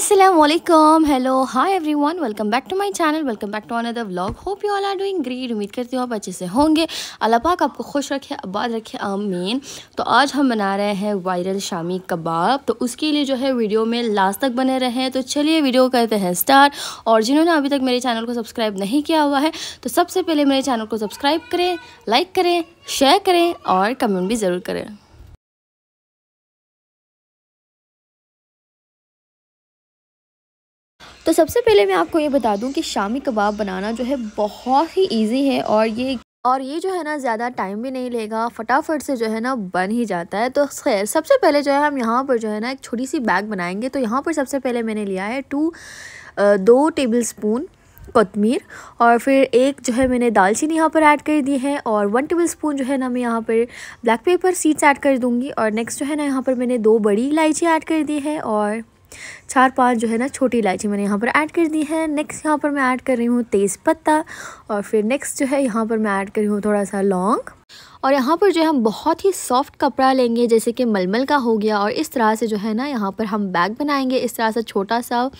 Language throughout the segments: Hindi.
Aslam hello hi everyone welcome back to my channel welcome back to another vlog hope you all are doing great उम्मीद करती हूँ आप अच्छे से होंगे अल्लाह पाक आपको खुश रखे आबाद रखे आमीन तो आज हम बना रहे हैं वायरल शामी कबाब तो उसके लिए जो है वीडियो में लास्ट तक बने रहें तो चलिए वीडियो करते हैं स्टार्ट और जिन्होंने अभी तक मेरे चैनल को सब्सक्राइब नहीं किया हुआ है तो सबसे पहले मेरे चैनल को सब्सक्राइब करें लाइक करें शेयर करें और कमेंट भी ज़रूर करें तो सबसे पहले मैं आपको ये बता दूँ कि शामी कबाब बनाना जो है बहुत ही ईजी है और ये और ये जो है ना ज़्यादा टाइम भी नहीं लेगा फटाफट से जो है ना बन ही जाता है तो खैर सबसे पहले जो है हम यहाँ पर जो है ना एक छोटी सी बैग बनाएंगे तो यहाँ पर सबसे पहले मैंने लिया है टू दो टेबल स्पून कतमीर और फिर एक जो है मैंने दालचीनी यहाँ पर ऐड कर दी है और वन टेबल स्पून जो है ना मैं यहाँ पर ब्लैक पेपर सीड्स ऐड कर दूँगी और नेक्स्ट जो है ना यहाँ पर मैंने दो बड़ी इलायची ऐड कर दी है और चार पाँच जो है ना छोटी इलायची मैंने यहाँ पर ऐड कर दी है नेक्स्ट यहाँ पर मैं ऐड कर रही हूँ तेज़पत्ता और फिर नेक्स्ट जो है यहाँ पर मैं ऐड कर रही हूँ थोड़ा सा लौंग और यहाँ पर जो है हम बहुत ही सॉफ्ट कपड़ा लेंगे जैसे कि मलमल का हो गया और इस तरह से जो है ना यहाँ पर हम बैग बनाएंगे इस तरह से छोटा सा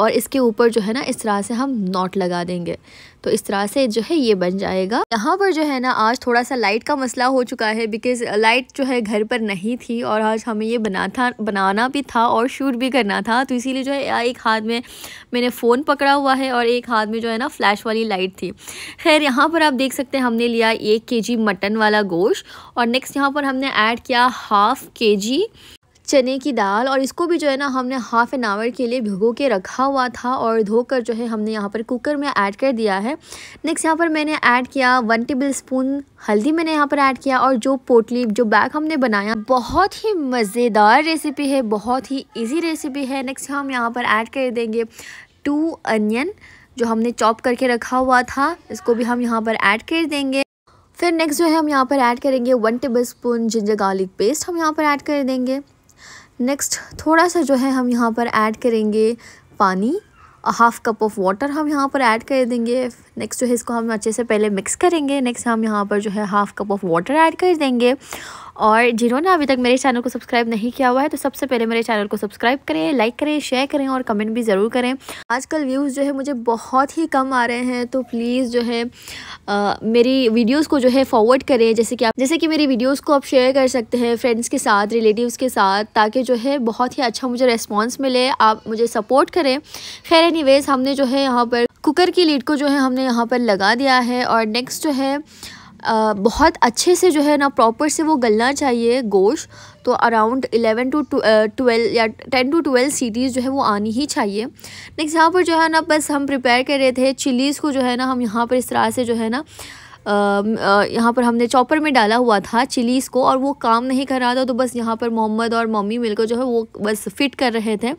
और इसके ऊपर जो है ना इस तरह से हम नॉट लगा देंगे तो इस तरह से जो है ये बन जाएगा यहाँ पर जो है ना आज थोड़ा सा लाइट का मसला हो चुका है बिकॉज़ लाइट जो है घर पर नहीं थी और आज हमें ये बना था बनाना भी था और शूट भी करना था तो इसीलिए जो है एक हाथ में मैंने फ़ोन पकड़ा हुआ है और एक हाथ में जो है ना फ्लैश वाली लाइट थी खैर यहाँ पर आप देख सकते हैं हमने लिया एक के मटन वाला गोश्त और नेक्स्ट यहाँ पर हमने ऐड किया हाफ़ के चने की दाल और इसको भी जो है ना हमने हाफ़ एन आवर के लिए भिगो के रखा हुआ था और धोकर जो है हमने यहाँ पर कुकर में ऐड कर दिया है नेक्स्ट यहाँ पर मैंने ऐड किया वन टेबल स्पून हल्दी मैंने यहाँ पर ऐड किया और जो पोटली जो बैग हमने बनाया बहुत ही मज़ेदार रेसिपी है बहुत ही ईजी रेसिपी है नेक्स्ट हम यहाँ पर ऐड कर देंगे टू अनियन जो हमने चॉप करके रखा हुआ था इसको भी हम यहाँ पर ऐड कर देंगे फिर नेक्स्ट जो है हम यहाँ पर ऐड करेंगे one tablespoon ginger garlic paste हम यहाँ पर ऐड कर देंगे नेक्स्ट थोड़ा सा जो है हम यहाँ पर ऐड करेंगे पानी हाफ़ कप ऑफ़ वाटर हम यहाँ पर ऐड कर देंगे नेक्स्ट जो है इसको हम अच्छे से पहले मिक्स करेंगे नेक्स्ट हम यहाँ पर जो है half cup of water add कर देंगे और जिन्होंने अभी तक मेरे चैनल को सब्सक्राइब नहीं किया हुआ है तो सबसे पहले मेरे चैनल को सब्सक्राइब करें लाइक करें शेयर करें और कमेंट भी ज़रूर करें आजकल व्यूज़ जो है मुझे बहुत ही कम आ रहे हैं तो प्लीज़ जो है आ, मेरी वीडियोस को जो है फॉरवर्ड करें जैसे कि आप जैसे कि मेरी वीडियोस को आप शेयर कर सकते हैं फ्रेंड्स के साथ रिलेटिव के साथ ताकि जो है बहुत ही अच्छा मुझे रेस्पॉन्स मिले आप मुझे सपोर्ट करें खैर एनी हमने जो है यहाँ पर कुकर की लीड को जो है हमने यहाँ पर लगा दिया है और नेक्स्ट जो है आ, बहुत अच्छे से जो है ना प्रॉपर से वो गलना चाहिए गोश तो अराउंड 11 टू ट्वेल्व या 10 टू 12 सीटीज़ जो है वो आनी ही चाहिए नेक्स्ट यहाँ पर जो है ना बस हम प्रिपेयर कर रहे थे चिलीज़ को जो है ना हम यहाँ पर इस तरह से जो है ना यहाँ पर हमने चॉपर में डाला हुआ था चिलीज़ को और वो काम नहीं कर रहा था तो बस यहाँ पर मोहम्मद और मम्मी मिलकर जो है वो बस फिट कर रहे थे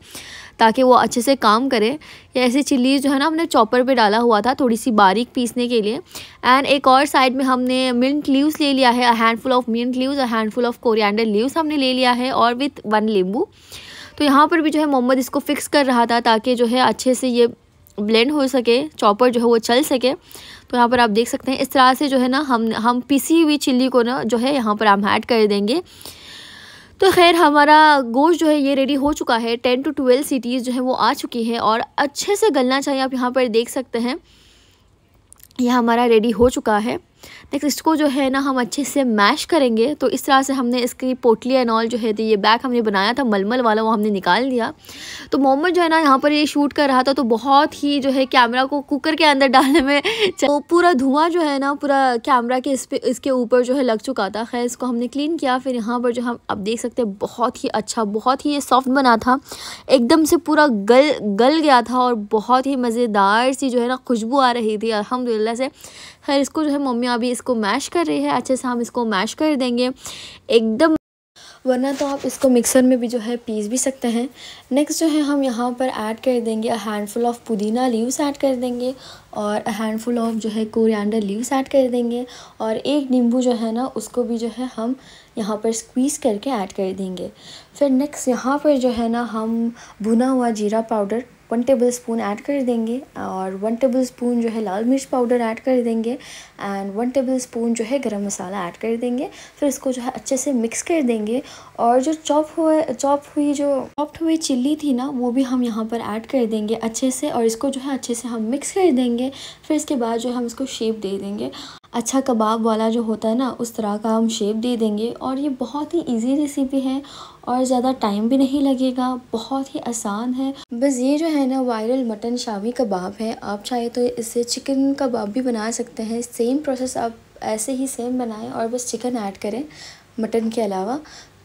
ताकि वो अच्छे से काम करे या ऐसे चिलीज़ जो है ना हमने चॉपर पे डाला हुआ था थोड़ी सी बारीक पीसने के लिए एंड एक और साइड में हमने मिंट लीव्स ले लिया है a handful of mint leaves a handful of coriander leaves हमने ले लिया है और विथ वन लींबू तो यहाँ पर भी जो है मोहम्मद इसको फिक्स कर रहा था ताकि जो है अच्छे से ये ब्लेंड हो सके चॉपर जो है वो चल सके तो यहाँ पर आप देख सकते हैं इस तरह से जो है ना हम हम पिसी हुई चिल्ली को ना जो है यहाँ पर हम ऐड कर देंगे तो खैर हमारा गोश्त जो है ये रेडी हो चुका है टेन टू ट्वेल्व सीटीज़ जो है वो आ चुकी है और अच्छे से गलना चाहिए आप यहाँ पर देख सकते हैं यह हमारा रेडी हो चुका है नेक्स्ट इसको जो है ना हम अच्छे से मैश करेंगे तो इस तरह से हमने इसकी पोटली एंड ऑल जो है तो ये बैग हमने बनाया था मलमल वाला वो हमने निकाल दिया तो मोहम्मद जो है ना यहाँ पर ये शूट कर रहा था तो बहुत ही जो है कैमरा को कुकर के अंदर डालने में तो पूरा धुआं जो है ना पूरा कैमरा के इस पे इसके ऊपर जो है लग चुका था खैर इसको हमने क्लीन किया फिर यहाँ पर जो हम आप देख सकते हैं बहुत ही अच्छा बहुत ही ये सॉफ्ट बना था एकदम से पूरा गल गल गया था और बहुत ही मज़ेदार सी जो है ना खुशबू आ रही थी अलहमदिल्ला से खैर इसको जो है मम्मी अभी इस इसको मैश कर रहे हैं अच्छे से हम इसको मैश कर देंगे एकदम वरना तो आप इसको मिक्सर में भी जो है पीस भी सकते हैं नेक्स्ट जो है हम यहाँ पर ऐड कर देंगे a handful of pudina leaves add कर देंगे और अ हैंडफुल ऑफ़ जो है कोरिएंडर लीव्स ऐड कर देंगे और एक नींबू जो है ना उसको भी जो है हम यहाँ पर स्क्वीज़ करके ऐड कर देंगे फिर नेक्स्ट यहाँ पर जो है ना हम भुना हुआ जीरा powder one tablespoon add कर देंगे और वन टेबल स्पून जो है लाल मिर्च पाउडर ऐड कर देंगे एंड वन टेबल स्पून जो है गरम मसाला ऐड कर देंगे फिर इसको जो है अच्छे से मिक्स कर देंगे और जो चॉप हुए चॉप हुई जो चॉप्ड हुई चिल्ली थी ना वो भी हम यहाँ पर ऐड कर देंगे अच्छे से और इसको जो है अच्छे से हम मिक्स कर देंगे फिर इसके बाद जो है हम इसको शेप दे देंगे अच्छा कबाब वाला जो होता है ना उस तरह का हम शेप दे देंगे और ये बहुत ही इजी रेसिपी है और ज़्यादा टाइम भी नहीं लगेगा बहुत ही आसान है बस ये जो है ना वायरल मटन शामी कबाब है आप चाहे तो इससे चिकन कबाब भी बना सकते हैं सेम प्रोसेस आप ऐसे ही सेम बनाएं और बस चिकन ऐड करें मटन के अलावा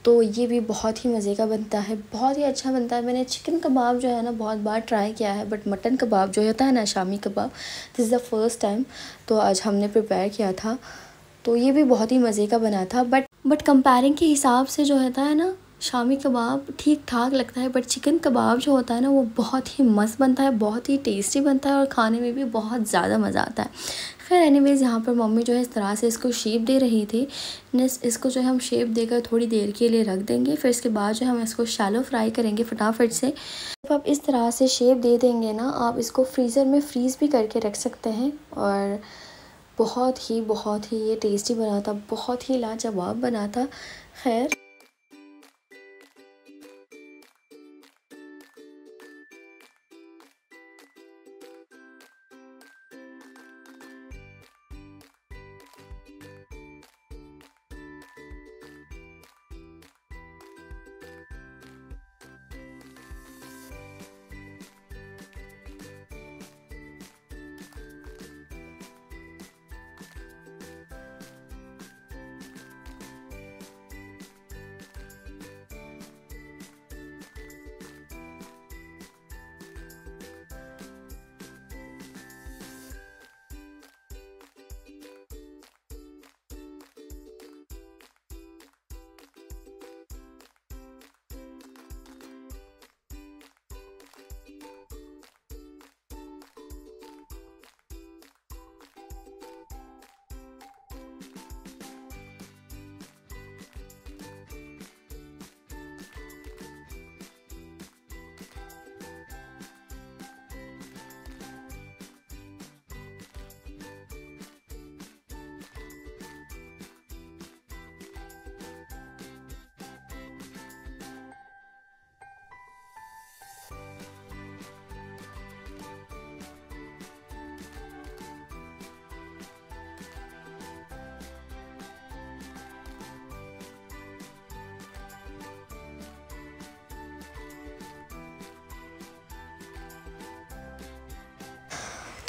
तो ये भी बहुत ही मज़े का बनता है बहुत ही अच्छा बनता है मैंने चिकन कबाब जो है ना बहुत बार ट्राई किया है बट मटन कबाब जो होता है ना shami kebab this is the first time तो आज हमने प्रिपेयर किया था तो ये भी बहुत ही मज़े का बना था बट बट कंपेयरिंग के हिसाब से जो होता है ना शामी कबाब ठीक ठाक लगता है बट चिकन कबाब जो होता है ना वो बहुत ही मस्त बनता है बहुत ही टेस्टी बनता है और खाने में भी बहुत ज़्यादा मज़ा आता है खैर एनीवेज़ यहाँ पर मम्मी जो है इस तरह से इसको शेप दे रही थी नेक्स्ट इसको जो है हम शेप देकर थोड़ी देर के लिए रख देंगे फिर इसके बाद जो है हम इसको शैलो फ्राई करेंगे फटाफट से जब आप इस तरह से शेप दे देंगे ना आप इसको फ्रीज़र में फ्रीज़ भी करके रख सकते हैं और बहुत ही बहुत ही ये टेस्टी बना था बहुत ही लाजवाब बना था खैर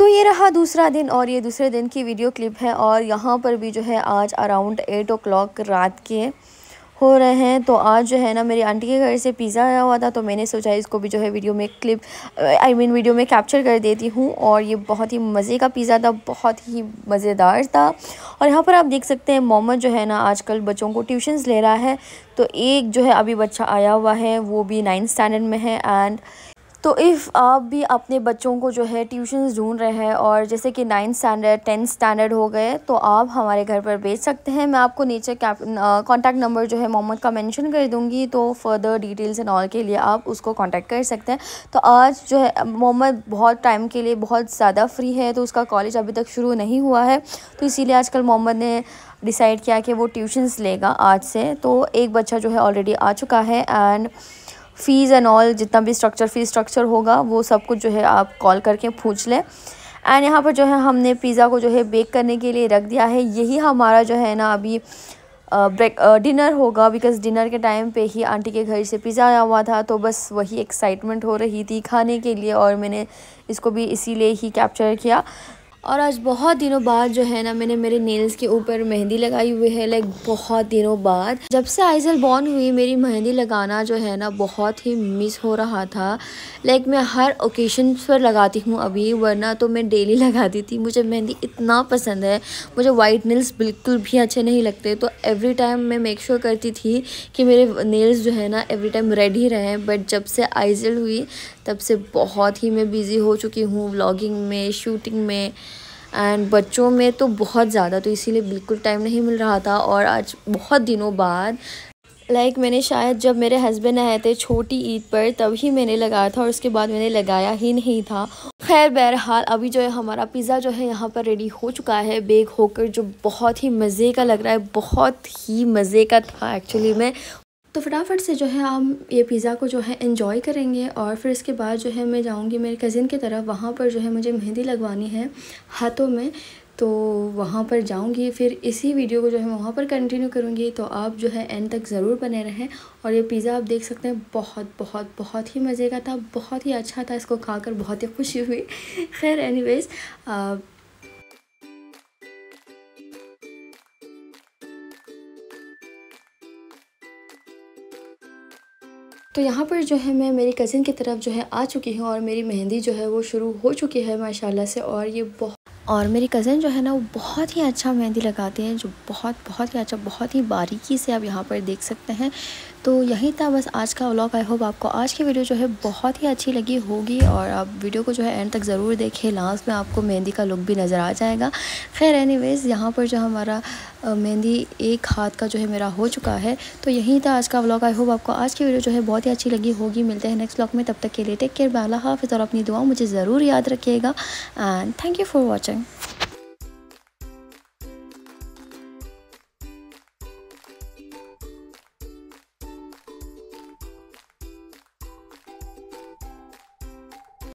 तो ये रहा दूसरा दिन और ये दूसरे दिन की वीडियो क्लिप है और यहाँ पर भी जो है आज अराउंड एट ओ रात के हो रहे हैं तो आज जो है ना मेरी आंटी के घर से पिज़्ज़ा आया हुआ था तो मैंने सोचा इसको भी जो है वीडियो में क्लिप आई I मीन mean, वीडियो में कैप्चर कर देती हूँ और ये बहुत ही मज़े का पिज़्ज़ा था बहुत ही मज़ेदार था और यहाँ पर आप देख सकते हैं मोहम्मद जो है ना आजकल बच्चों को ट्यूशन्स ले रहा है तो एक जो है अभी बच्चा आया हुआ है वो भी नाइन्थ स्टैंडर्ड में है एंड तो इफ़ आप भी अपने बच्चों को जो है ट्यूशन ढूंढ रहे हैं और जैसे कि नाइन्थ स्टैंडर्ड टेंथ स्टैंडर्ड हो गए तो आप हमारे घर पर भेज सकते हैं मैं आपको नीचे कॉन्टैक्ट नंबर जो है मोहम्मद का मेंशन कर दूंगी तो फर्दर डिटेल्स एंड ऑल के लिए आप उसको कांटेक्ट कर सकते हैं तो आज जो है मोहम्मद बहुत टाइम के लिए बहुत ज़्यादा फ्री है तो उसका कॉलेज अभी तक शुरू नहीं हुआ है तो इसीलिए आजकल मोहम्मद ने डिसाइड किया कि वो ट्यूशन्स लेगा आज से तो एक बच्चा जो है ऑलरेडी आ चुका है एंड फ़ीस एंड ऑल जितना भी स्ट्रक्चर फ़ीस स्ट्रक्चर होगा वो सब कुछ जो है आप कॉल करके पूछ लें एंड यहाँ पर जो है हमने पिज़्ज़ा को जो है बेक करने के लिए रख दिया है यही हमारा जो है ना अभी ब्रेक डिनर होगा बिकॉज़ डिनर के टाइम पे ही आंटी के घर से पिज़्ज़ा आया हुआ था तो बस वही एक्साइटमेंट हो रही थी खाने के लिए और मैंने इसको भी इसीलिए ही कैप्चर किया और आज बहुत दिनों बाद जो है ना मैंने मेरे नेल्स के ऊपर मेहंदी लगाई हुई है लाइक बहुत दिनों बाद जब से आइजल बॉर्न हुई मेरी मेहंदी लगाना जो है ना बहुत ही मिस हो रहा था लाइक मैं हर ओकेशन पर लगाती हूँ अभी वरना तो मैं डेली लगाती थी मुझे मेहंदी इतना पसंद है मुझे वाइट नेल्स बिल्कुल भी अच्छे नहीं लगते तो एवरी टाइम मैं मेक श्योर sure करती थी कि मेरे नेल्स जो है ना एवरी टाइम रेड ही रहें बट जब से आइजल हुई तब से बहुत ही मैं बिज़ी हो चुकी हूँ व्लॉगिंग में शूटिंग में एंड बच्चों में तो बहुत ज़्यादा तो इसीलिए बिल्कुल टाइम नहीं मिल रहा था और आज बहुत दिनों बाद लाइक like मैंने शायद जब मेरे हस्बैंड आए थे छोटी ईद पर तभी मैंने लगाया था और उसके बाद मैंने लगाया ही नहीं था खैर बहरहाल अभी जो है हमारा पिज़्ज़ा जो है यहाँ पर रेडी हो चुका है बेक होकर जो बहुत ही मज़े का लग रहा है बहुत ही मज़े का था एक्चुअली मैं तो फटाफट से जो है हम ये पिज़्ज़ा को जो है इन्जॉय करेंगे और फिर इसके बाद जो है मैं जाऊँगी मेरे कज़िन की तरफ वहाँ पर जो है मुझे मेहंदी लगवानी है हाथों में तो वहाँ पर जाऊँगी फिर इसी वीडियो को जो है वहाँ पर कंटिन्यू करूँगी तो आप जो है एंड तक ज़रूर बने रहें और ये पिज़्ज़ा आप देख सकते हैं बहुत बहुत बहुत ही मज़े का था बहुत ही अच्छा था इसको खाकर बहुत ही खुशी हुई खैर एनीवेज़ तो यहाँ पर जो है मैं मेरी कज़िन की तरफ जो है आ चुकी हूँ और मेरी मेहंदी जो है वो शुरू हो चुकी है माशाल्लाह से और ये बहुत और मेरी कज़न जो है ना वो बहुत ही अच्छा मेहंदी लगाते हैं जो बहुत बहुत ही अच्छा बहुत ही बारीकी से आप यहाँ पर देख सकते हैं तो यहीं था बस आज का व्लॉग आई होप आपको आज की वीडियो जो है बहुत ही अच्छी लगी होगी और आप वीडियो को जो है एंड तक ज़रूर देखें लास्ट में आपको मेहंदी का लुक भी नज़र आ जाएगा खैर एनीवेज यहाँ पर जो हमारा मेहंदी एक हाथ का जो है मेरा हो चुका है तो यहीं था आज का व्लॉग आई होप आपको आज की वीडियो जो है बहुत ही अच्छी लगी होगी मिलते हैं नेक्स्ट व्लॉग में तब तक के लिए टेक केयर बाला हाफिज़ और अपनी दुआ मुझे ज़रूर याद रखिएगा and thank you for watching